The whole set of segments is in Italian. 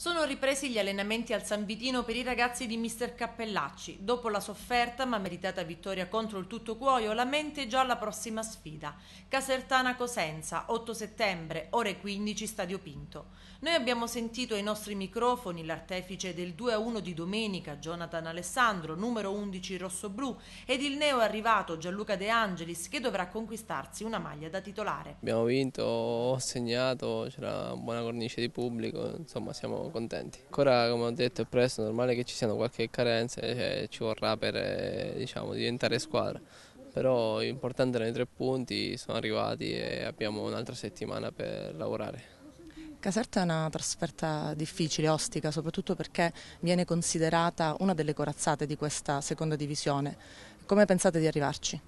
Sono ripresi gli allenamenti al San Vitino per i ragazzi di Mister Cappellacci. Dopo la sofferta ma meritata vittoria contro il tutto cuoio, la mente è già alla prossima sfida. Casertana Cosenza, 8 settembre, ore 15, Stadio Pinto. Noi abbiamo sentito ai nostri microfoni l'artefice del 2-1 di domenica, Jonathan Alessandro, numero 11 rosso-blu, ed il neo arrivato Gianluca De Angelis che dovrà conquistarsi una maglia da titolare. Abbiamo vinto, ho segnato, c'era una buona cornice di pubblico, insomma siamo contenti. Ancora come ho detto è presto, è normale che ci siano qualche carenza e cioè, ci vorrà per eh, diciamo, diventare squadra, però l'importante erano i tre punti, sono arrivati e abbiamo un'altra settimana per lavorare. Caserta è una trasferta difficile, ostica, soprattutto perché viene considerata una delle corazzate di questa seconda divisione. Come pensate di arrivarci?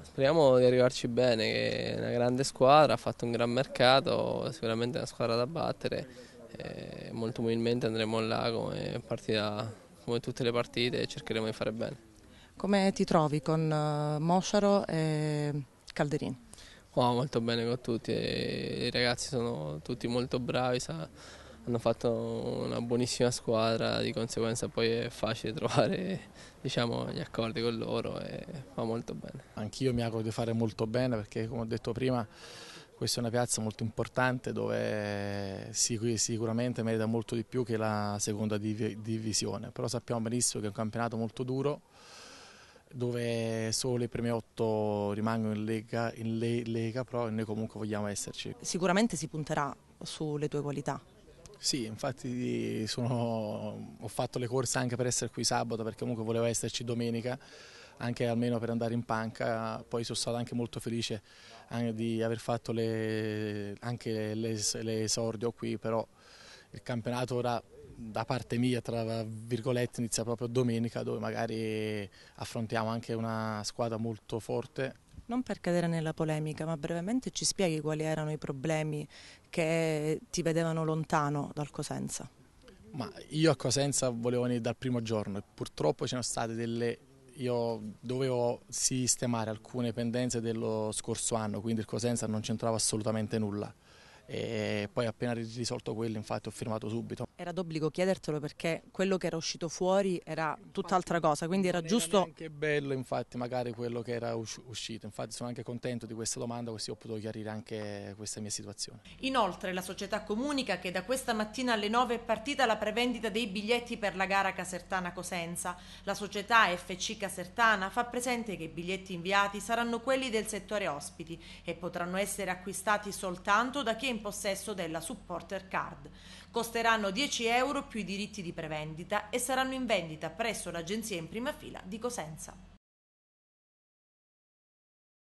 Speriamo di arrivarci bene, è una grande squadra, ha fatto un gran mercato, sicuramente è una squadra da battere e molto umilmente andremo là come, partita, come tutte le partite e cercheremo di fare bene. Come ti trovi con eh, Mosciaro e Calderini? Oh, molto bene con tutti, i ragazzi sono tutti molto bravi, sa, hanno fatto una buonissima squadra, di conseguenza poi è facile trovare diciamo, gli accordi con loro e fa molto bene. Anch'io mi auguro di fare molto bene perché come ho detto prima questa è una piazza molto importante dove sicuramente merita molto di più che la seconda divisione, però sappiamo benissimo che è un campionato molto duro dove solo i primi otto rimangono in Lega, in Lega Pro noi comunque vogliamo esserci. Sicuramente si punterà sulle tue qualità, sì, infatti sono, ho fatto le corse anche per essere qui sabato perché comunque volevo esserci domenica anche almeno per andare in panca, poi sono stato anche molto felice di aver fatto le, anche l'esordio le, le qui, però il campionato ora da parte mia, tra virgolette, inizia proprio domenica dove magari affrontiamo anche una squadra molto forte. Non per cadere nella polemica, ma brevemente ci spieghi quali erano i problemi che ti vedevano lontano dal Cosenza? Ma io a Cosenza volevo venire dal primo giorno e purtroppo c'erano state delle io dovevo sistemare alcune pendenze dello scorso anno, quindi il Cosenza non c'entrava assolutamente nulla e poi appena risolto quello infatti ho firmato subito. Era d'obbligo chiedertelo perché quello che era uscito fuori era tutt'altra cosa, quindi era giusto... Che bello infatti magari quello che era uscito, infatti sono anche contento di questa domanda così ho potuto chiarire anche questa mia situazione. Inoltre la società comunica che da questa mattina alle 9 è partita la prevendita dei biglietti per la gara Casertana-Cosenza. La società FC Casertana fa presente che i biglietti inviati saranno quelli del settore ospiti e potranno essere acquistati soltanto da chi è in possesso della supporter card. Costeranno 10 euro più i diritti di prevendita e saranno in vendita presso l'agenzia in prima fila di Cosenza.